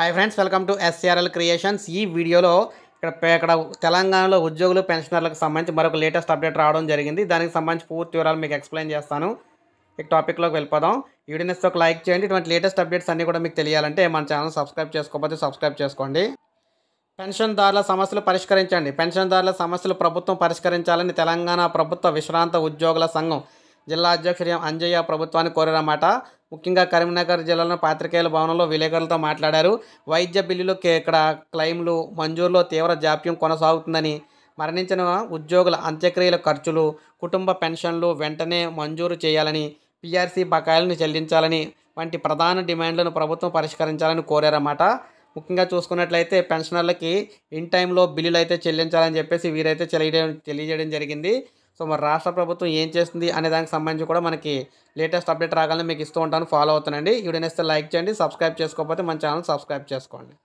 hi friends welcome to SRL creations ఈ వీడియోలో ఇక్కడ ఇక్కడ తెలంగాణలో ఉద్యోగులు పెన్షనర్లకు సంబంధించి మరొక లేటెస్ట్ అప్డేట్ రావడం జరిగింది దానికి సంబంధించి పూర్తి వివరాలు మీకు ఎక్స్ప్లెయిన్ చేస్తాను ఈ టాపిక్లోకి వెళ్ళిపోదాం వీడియోని ఒక లైక్ చేయండి ఇటువంటి లేటెస్ట్ అప్డేట్స్ అన్నీ కూడా మీకు తెలియాలంటే మన ఛానల్ సబ్స్క్రైబ్ చేసుకోకపోతే సబ్స్క్రైబ్ చేసుకోండి పెన్షన్దారుల సమస్యలు పరిష్కరించండి పెన్షన్దారుల సమస్యలు ప్రభుత్వం పరిష్కరించాలని తెలంగాణ ప్రభుత్వ విశ్రాంత ఉద్యోగుల సంఘం జిల్లా అధ్యక్షుడు అంజయ్య ప్రభుత్వాన్ని కోరారన్నమాట ముఖ్యంగా కరీంనగర్ జిల్లాలో పాత్రికేయుల భవనంలో విలేకరులతో మాట్లాడారు వైద్య బిల్లులు ఇక్కడ క్లెయిమ్లు మంజూరులో తీవ్ర జాప్యం కొనసాగుతుందని మరణించిన ఉద్యోగుల అంత్యక్రియల ఖర్చులు కుటుంబ పెన్షన్లు వెంటనే మంజూరు చేయాలని పిఆర్సీ బకాయిలను చెల్లించాలని వంటి ప్రధాన డిమాండ్లను ప్రభుత్వం పరిష్కరించాలని కోరారన్నమాట ముఖ్యంగా చూసుకున్నట్లయితే పెన్షనర్లకి ఇన్ టైంలో బిల్లులు అయితే చెల్లించాలని చెప్పేసి వీరైతే తెలియజేయడం తెలియజేయడం జరిగింది సో మరి రాష్ట్ర ప్రభుత్వం ఏం చేస్తుంది అనే దానికి సంబంధించి కూడా మనకి లేటెస్ట్ అప్డేట్ రాగానే మీకు ఇస్తూ ఉంటాను ఫాలో అవుతానండి వీడియో లైక్ చేయండి సబ్స్క్రైబ్ చేసుకోకపోతే మన ఛానల్ సబ్స్క్రైబ్ చేసుకోండి